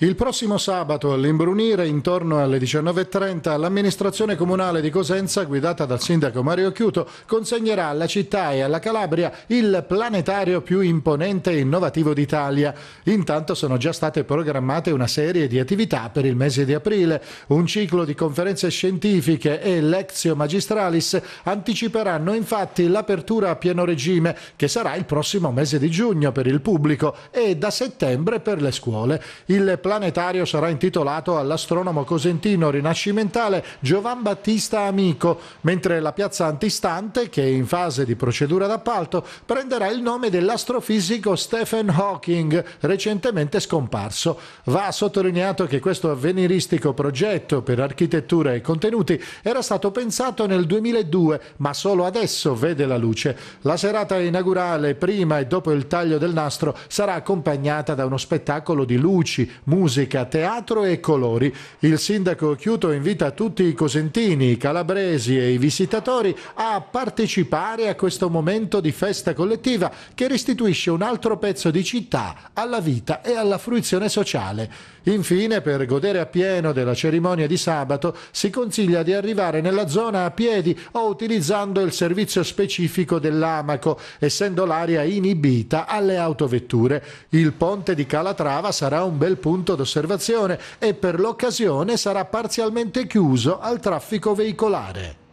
Il prossimo sabato all'imbrunire intorno alle 19.30 l'amministrazione comunale di Cosenza guidata dal sindaco Mario Chiuto consegnerà alla città e alla Calabria il planetario più imponente e innovativo d'Italia. Intanto sono già state programmate una serie di attività per il mese di aprile. Un ciclo di conferenze scientifiche e lezio magistralis anticiperanno infatti l'apertura a pieno regime che sarà il prossimo mese di giugno per il pubblico e da settembre per le scuole. Il planetario sarà intitolato all'astronomo cosentino rinascimentale Giovan Battista Amico, mentre la piazza antistante, che è in fase di procedura d'appalto, prenderà il nome dell'astrofisico Stephen Hawking, recentemente scomparso. Va sottolineato che questo avveniristico progetto per architettura e contenuti era stato pensato nel 2002, ma solo adesso vede la luce. La serata inaugurale, prima e dopo il taglio del nastro, sarà accompagnata da uno spettacolo di luci, musica, musica, teatro e colori. Il sindaco Chiuto invita tutti i cosentini, i calabresi e i visitatori a partecipare a questo momento di festa collettiva che restituisce un altro pezzo di città alla vita e alla fruizione sociale. Infine, per godere appieno della cerimonia di sabato, si consiglia di arrivare nella zona a piedi o utilizzando il servizio specifico dell'Amaco, essendo l'area inibita alle autovetture. Il ponte di Calatrava sarà un bel punto punto d'osservazione e per l'occasione sarà parzialmente chiuso al traffico veicolare.